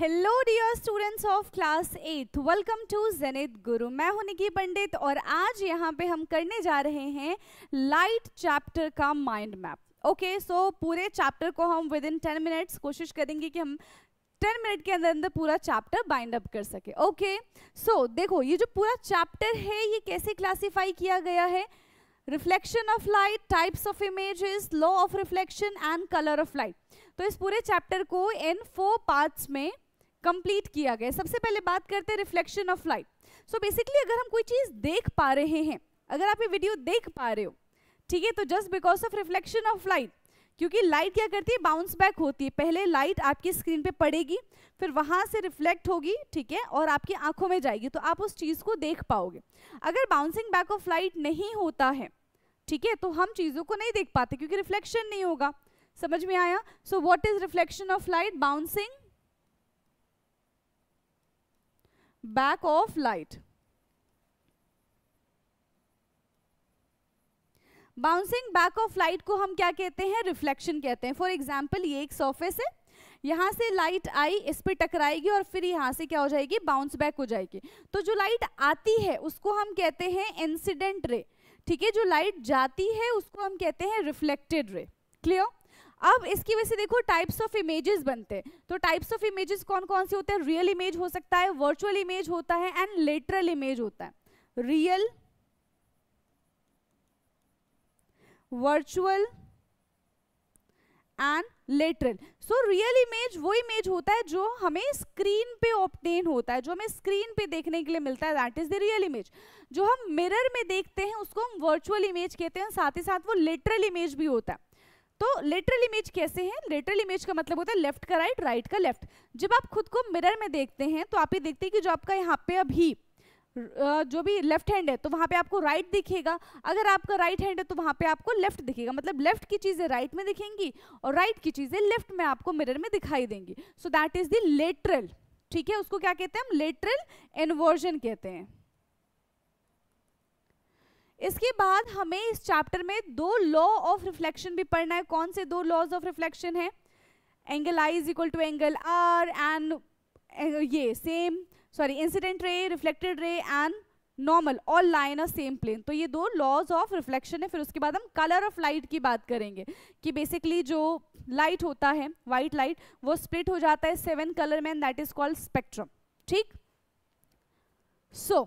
Hello dear students of class eight welcome to Zenith Guru मैं हूं निकी पंडित और आज यहां पे हम करने जा रहे हैं लाइट चैप्टर का माइंड मैप ओके सो पूरे चैप्टर को हम विद इन टेन मिनट्स कोशिश करेंगे कि हम टेन मिनट के अंदर अंदर पूरा चैप्टर बाइंड अप कर सके ओके सो so, देखो ये जो पूरा चैप्टर है ये कैसे क्लासीफाई किया गया है reflection of light types of images law of reflection and colour of light तो इस पूरे चैप्टर को इन फोर पार्ट्स में कंप्लीट किया गया सबसे पहले बात करते हैं reflection of light so basically अगर हम कोई चीज़ देख पा रहे हैं अगर आप ये वीडियो देख पा रहे हो ठीक है तो just because of reflection of light क्योंकि लाइट क्या करती है बाउंस बैक होती है पहले लाइट आपकी स्क्रीन पे पड़ेगी फिर वहाँ से रिफ्लेक्ट होगी ठीक है और आपकी आंखों में जाएगी तो आप उस चीज़ को देख पाओगे अगर बाउंसिंग बैक ऑफ लाइट नहीं होता है ठीक है तो हम चीज़ों को नहीं देख पाते क्योंकि रिफ्लेक्शन नहीं होगा समझ में आया so what is reflection of light bouncing back of light. Bouncing back of light को हम क्या कहते हैं रिफ्लेक्शन कहते हैं फॉर एग्जाम्पल ये एक सरफेस है यहाँ से लाइट आई इस पर टकराएगी और फिर यहाँ से क्या हो जाएगी बाउंस बैक हो जाएगी तो जो लाइट आती है उसको हम कहते हैं इंसिडेंट रे ठीक है जो लाइट जाती है उसको हम कहते हैं रिफ्लेक्टेड रे क्लियर अब इसकी वजह से देखो टाइप्स ऑफ इमेजेस बनते हैं तो टाइप्स ऑफ इमेजेस कौन कौन से होते हैं रियल इमेज हो सकता है वर्चुअल इमेज होता है एंड लेटरल इमेज होता है real virtual and lateral so real image वो इमेज होता है जो हमें स्क्रीन पे ऑप्टेन होता है जो हमें स्क्रीन पे देखने के लिए मिलता है that is the real image जो हम मिरर में देखते हैं उसको हम वर्चुअल इमेज कहते हैं साथ ही साथ वो लेटरल इमेज भी होता है तो लेटरल इमेज कैसे है लेटरल इमेज का मतलब होता है लेफ्ट का राइट राइट का लेफ्ट जब आप खुद को मिरर में देखते हैं तो आप ये देखते हैं कि जो आपका यहाँ पे अभी जो भी लेफ्ट हैंड है तो वहाँ पे आपको राइट right दिखेगा अगर आपका राइट right हैंड है तो वहाँ पे आपको लेफ्ट दिखेगा मतलब लेफ्ट की चीज़ें राइट right में दिखेंगी और राइट की चीज़ें लेफ्ट में आपको मिरर में दिखाई देंगी so that is the lateral ठीक है उसको क्या कहते हैं हम लेटरल इन्वर्जन कहते हैं इसके बाद हमें इस चैप्टर में दो लॉ ऑफ रिफ्लेक्शन भी पढ़ना है कौन से दो लॉज ऑफ रिफ्लेक्शन है angle i is equal to angle r and ये same sorry incident ray reflected ray and normal all line are same plane तो ये दो लॉज ऑफ रिफ्लेक्शन है फिर उसके बाद हम कलर ऑफ लाइट की बात करेंगे कि बेसिकली जो लाइट होता है वाइट लाइट वो स्प्लिट हो जाता है सेवन कलर में and that is called spectrum ठीक सो so,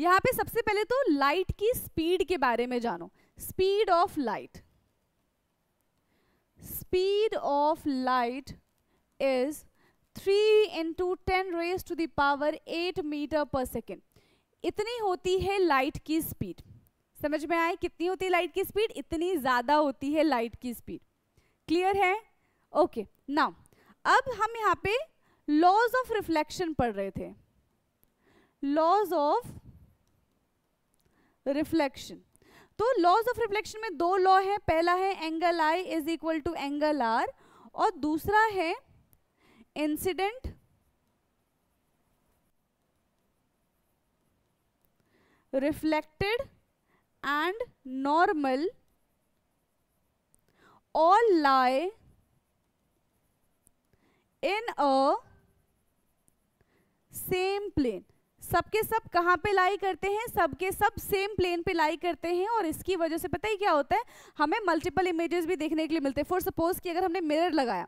यहाँ पे सबसे पहले तो लाइट की स्पीड के बारे में जानो speed of light speed of light is three into ten raise to the power eight metre per second इतनी होती है लाइट की स्पीड समझ में आए कितनी होती है लाइट की स्पीड इतनी ज़्यादा होती है लाइट की स्पीड क्लियर है ओके okay, नाउ अब हम यहाँ पे लॉज ऑफ रिफ्लेक्शन पढ़ रहे थे लॉज ऑफ रिफ्लेक्शन तो लॉज ऑफ रिफ्लेक्शन में दो लॉ है पहला है angle i is equal to angle r और दूसरा है incident reflected and normal all lie in a same plane सबके सब, कहाँ पे लाई करते हैं सबके सब सेम प्लेन पे लाई करते हैं और इसकी वजह से पता ही क्या होता है हमें मल्टीपल इमेजेस भी देखने के लिए मिलते हैं फॉर सपोज कि अगर हमने मिरर लगाया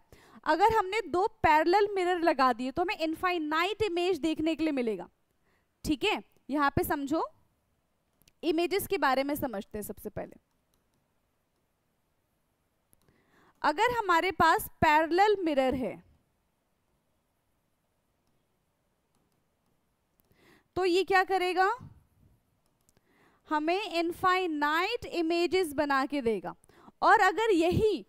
अगर हमने दो पैरेलल मिरर लगा दिए तो हमें इनफाइनाइट इमेज देखने के लिए मिलेगा ठीक है यहाँ पे समझो इमेजेस के बारे में समझते हैं सबसे पहले अगर हमारे पास पैरल मिरर है तो ये क्या करेगा हमें इनफाइनाइट इमेजेस बना के देगा और अगर यही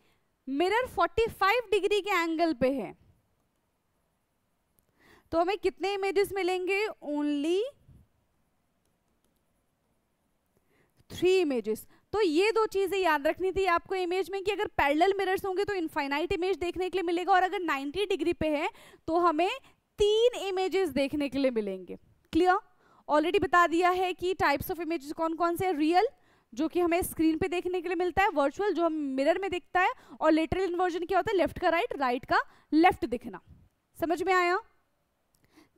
मिरर 45 डिग्री के एंगल पे है तो हमें कितने इमेजेस मिलेंगे ओनली थ्री इमेजेस तो ये दो चीज़ें याद रखनी थी आपको इमेज में कि अगर पैरेलल मिरर्स होंगे तो इनफाइनाइट इमेज देखने के लिए मिलेगा और अगर 90 डिग्री पे है तो हमें तीन इमेजेस देखने के लिए मिलेंगे क्लियर ऑलरेडी बता दिया है कि टाइप्स ऑफ इमेजेस कौन कौन से रियल जो कि हमें स्क्रीन पे देखने के लिए मिलता है वर्चुअल जो हम मिरर में दिखता है और लेटरल इन्वर्जन क्या होता है लेफ्ट का राइट राइट का लेफ्ट दिखना समझ में आया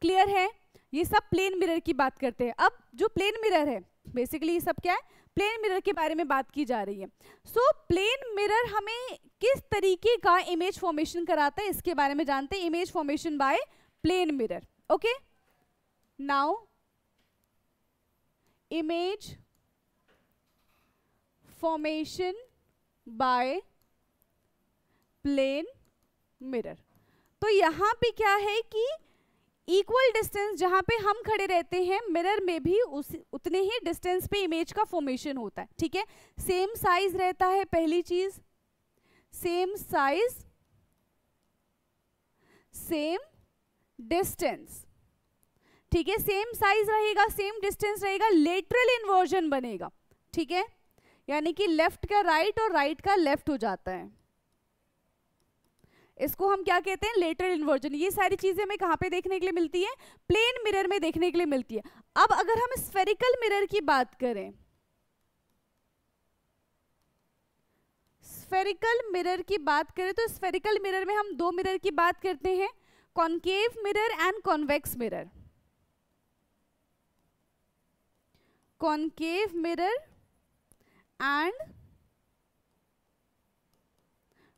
क्लियर है ये सब प्लेन मिरर की बात करते हैं अब जो प्लेन मिरर है बेसिकली ये सब क्या है प्लेन मिरर के बारे में बात की जा रही है सो प्लेन मिरर हमें किस तरीके का इमेज फॉर्मेशन कराता है इसके बारे में जानते हैं image formation by plane mirror okay okay? now image formation by plane mirror तो यहाँ पे क्या है कि इक्वल डिस्टेंस जहाँ पे हम खड़े रहते हैं मिरर में भी उस उतने ही डिस्टेंस पे इमेज का फॉर्मेशन होता है ठीक है सेम साइज रहता है पहली चीज सेम साइज सेम डिस्टेंस ठीक है सेम साइज रहेगा सेम डिस्टेंस रहेगा लेटरल इन्वर्जन बनेगा ठीक है यानी कि लेफ्ट का राइट और राइट का लेफ्ट हो जाता है इसको हम क्या कहते हैं लेटरल इन्वर्जन ये सारी चीजें हमें कहाँ पे देखने के लिए मिलती है प्लेन मिरर में देखने के लिए मिलती है अब अगर हम स्फेरिकल मिरर की बात करें स्फेरिकल मिरर की बात करें तो स्फेरिकल मिरर में हम दो मिरर की बात करते हैं concave mirror and convex mirror concave mirror and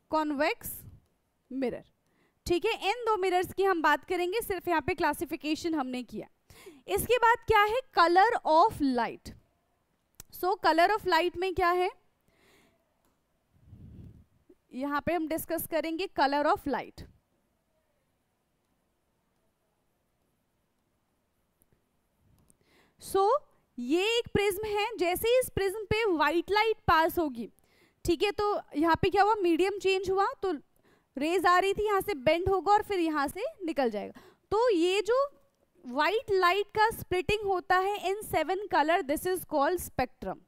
convex mirror ठीक है इन दो मिरर्स की हम बात करेंगे सिर्फ यहाँ पे क्लासिफिकेशन हमने किया इसके बाद क्या है colour of light so colour of light में क्या है यहाँ पे हम डिस्कस करेंगे कलर ऑफ लाइट सो ये एक प्रिज्म है जैसे ही इस प्रिज्म पे वाइट लाइट पास होगी ठीक है तो यहाँ पे क्या हुआ मीडियम चेंज हुआ तो रेज आ रही थी यहाँ से बेंड होगा और फिर यहाँ से निकल जाएगा तो ये जो वाइट लाइट का स्प्लिटिंग होता है in seven colour this is called spectrum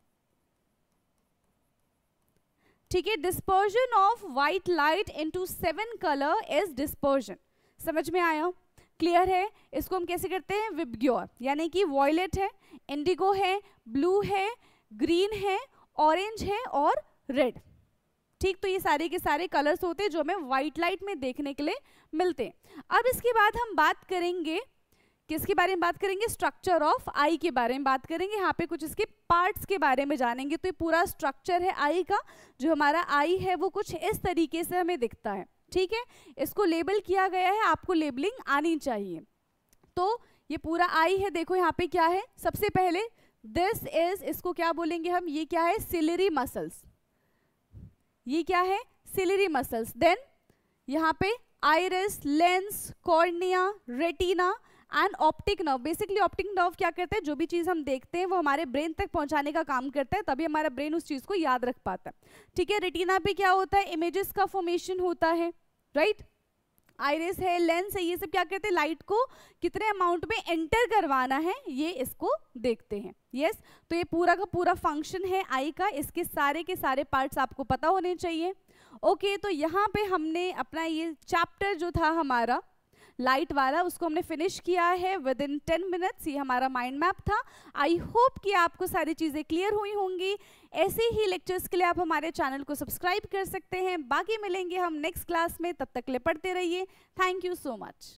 ठीक है dispersion of white light into seven colour is dispersion समझ में आया क्लियर है इसको हम कैसे करते हैं विबग्योर यानी कि वॉयलेट है इंडिगो है ब्लू है ग्रीन है ऑरेंज है और रेड ठीक तो ये सारे के सारे कलर्स होते हैं जो हमें वाइट लाइट में देखने के लिए मिलते हैं अब इसके बाद हम बात करेंगे किसके बारे में बात करेंगे स्ट्रक्चर ऑफ आई के बारे में बात करेंगे यहाँ पे कुछ इसके पार्ट्स के बारे में जानेंगे तो ये पूरा स्ट्रक्चर है आई का जो हमारा आई है वो कुछ इस तरीके से हमें दिखता है ठीक है इसको लेबल किया गया है आपको लेबलिंग आनी चाहिए तो ये पूरा आई है देखो यहाँ पे क्या है सबसे पहले दिस इज इसको क्या बोलेंगे हम ये क्या है सिलरी मसल्स ये क्या है सिलरी मसल्स देन यहाँ पे iris lens cornea retina and optic nerve basically optic nerve क्या करते हैं जो भी चीज़ हम देखते हैं वो हमारे ब्रेन तक पहुंचाने का काम करता है तभी हमारा ब्रेन उस चीज़ को याद रख पाता है ठीक है रेटिना पे क्या होता है इमेजेस का फॉर्मेशन होता है राइट right? आयरस है लेंस है ये सब क्या करते हैं लाइट को कितने अमाउंट में एंटर करवाना है ये इसको देखते हैं यस yes? तो ये पूरा का पूरा फंक्शन है आई का इसके सारे के सारे पार्ट्स आपको पता होने चाहिए ओके okay, तो यहाँ पे हमने अपना ये चैप्टर जो था हमारा लाइट वाला उसको हमने फिनिश किया है विद इन टेन मिनट्स ये हमारा माइंड मैप था आई होप कि आपको सारी चीज़ें क्लियर हुई होंगी ऐसे ही लेक्चर्स के लिए आप हमारे चैनल को सब्सक्राइब कर सकते हैं बाकी मिलेंगे हम नेक्स्ट क्लास में तब तक ले पढ़ते रहिए थैंक यू सो मच